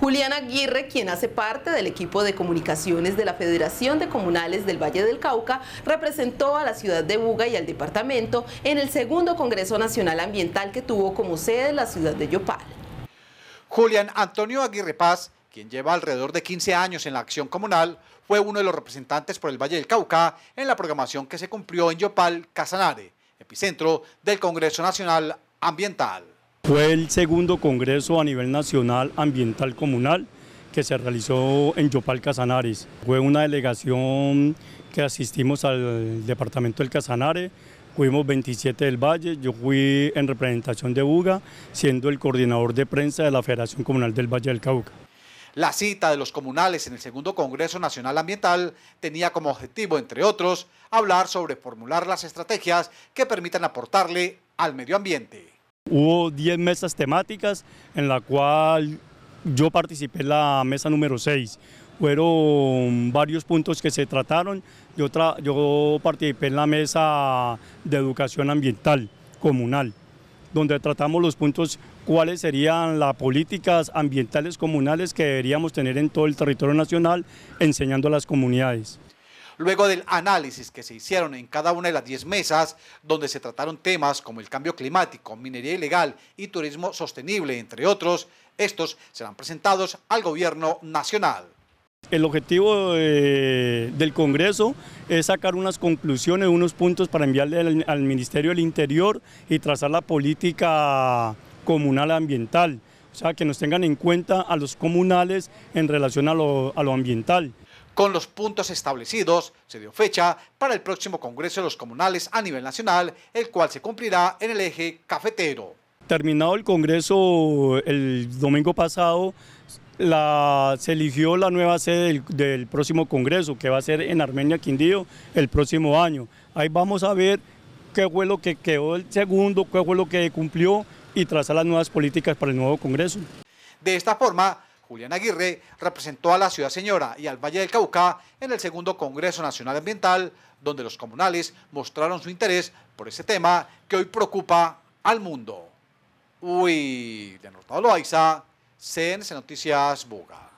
Julián Aguirre, quien hace parte del equipo de comunicaciones de la Federación de Comunales del Valle del Cauca, representó a la ciudad de Buga y al departamento en el segundo Congreso Nacional Ambiental que tuvo como sede la ciudad de Yopal. Julián Antonio Aguirre Paz, quien lleva alrededor de 15 años en la acción comunal, fue uno de los representantes por el Valle del Cauca en la programación que se cumplió en Yopal, Casanare, epicentro del Congreso Nacional Ambiental. Fue el segundo congreso a nivel nacional ambiental comunal que se realizó en Yopal Casanares. Fue una delegación que asistimos al departamento del Casanare, fuimos 27 del Valle, yo fui en representación de UGA, siendo el coordinador de prensa de la Federación Comunal del Valle del Cauca. La cita de los comunales en el segundo Congreso Nacional Ambiental tenía como objetivo, entre otros, hablar sobre formular las estrategias que permitan aportarle al medio ambiente. Hubo 10 mesas temáticas en la cual yo participé en la mesa número 6. Fueron varios puntos que se trataron. Yo, yo participé en la mesa de educación ambiental comunal, donde tratamos los puntos cuáles serían las políticas ambientales comunales que deberíamos tener en todo el territorio nacional enseñando a las comunidades luego del análisis que se hicieron en cada una de las 10 mesas, donde se trataron temas como el cambio climático, minería ilegal y turismo sostenible, entre otros, estos serán presentados al gobierno nacional. El objetivo eh, del Congreso es sacar unas conclusiones, unos puntos para enviarle al, Ministerio del Interior y trazar la política comunal ambiental, o sea, que nos tengan en cuenta a los comunales en relación a lo ambiental con los puntos establecidos, se dio fecha para el próximo Congreso de los Comunales a nivel nacional, el cual se cumplirá en el eje cafetero. Terminado el Congreso el domingo pasado, se eligió la nueva sede del, del, próximo Congreso, que va a ser en Armenia Quindío el próximo año. Ahí vamos a ver qué fue lo que quedó el segundo, qué fue lo que cumplió y trazar las nuevas políticas para el nuevo Congreso. De esta forma, Julián Aguirre representó a la ciudad señora y al Valle del Cauca en el segundo Congreso Nacional Ambiental, donde los comunales mostraron su interés por ese tema que hoy preocupa al mundo. Uy, de pablo Loaiza, CNC Noticias Boga.